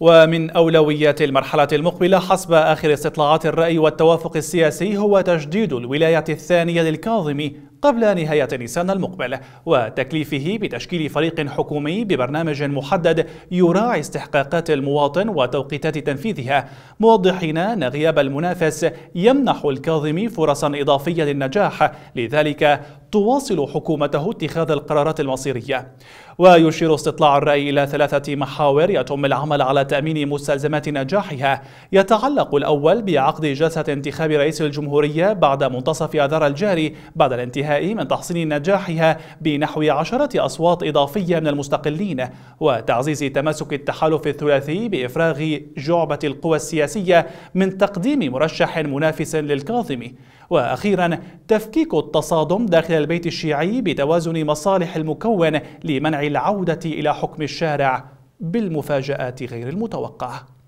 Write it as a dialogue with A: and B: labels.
A: ومن أولويات المرحلة المقبلة حسب آخر استطلاعات الرأي والتوافق السياسي هو تجديد الولاية الثانية للكاظمي قبل نهاية نيسان المقبل وتكليفه بتشكيل فريق حكومي ببرنامج محدد يراعي استحقاقات المواطن وتوقيتات تنفيذها موضحين أن غياب المنافس يمنح الكاظمي فرصا إضافية للنجاح لذلك تواصل حكومته اتخاذ القرارات المصيرية ويشير استطلاع الرأي إلى ثلاثة محاور يتم العمل على تأمين مستلزمات نجاحها يتعلق الأول بعقد جلسة انتخاب رئيس الجمهورية بعد منتصف أذار الجاري بعد الانتهاء النهائي من تحصين نجاحها بنحو عشرة أصوات إضافية من المستقلين وتعزيز تماسك التحالف الثلاثي بإفراغ جعبة القوى السياسية من تقديم مرشح منافس للكاظم وأخيرا تفكيك التصادم داخل البيت الشيعي بتوازن مصالح المكون لمنع العودة إلى حكم الشارع بالمفاجآت غير المتوقعة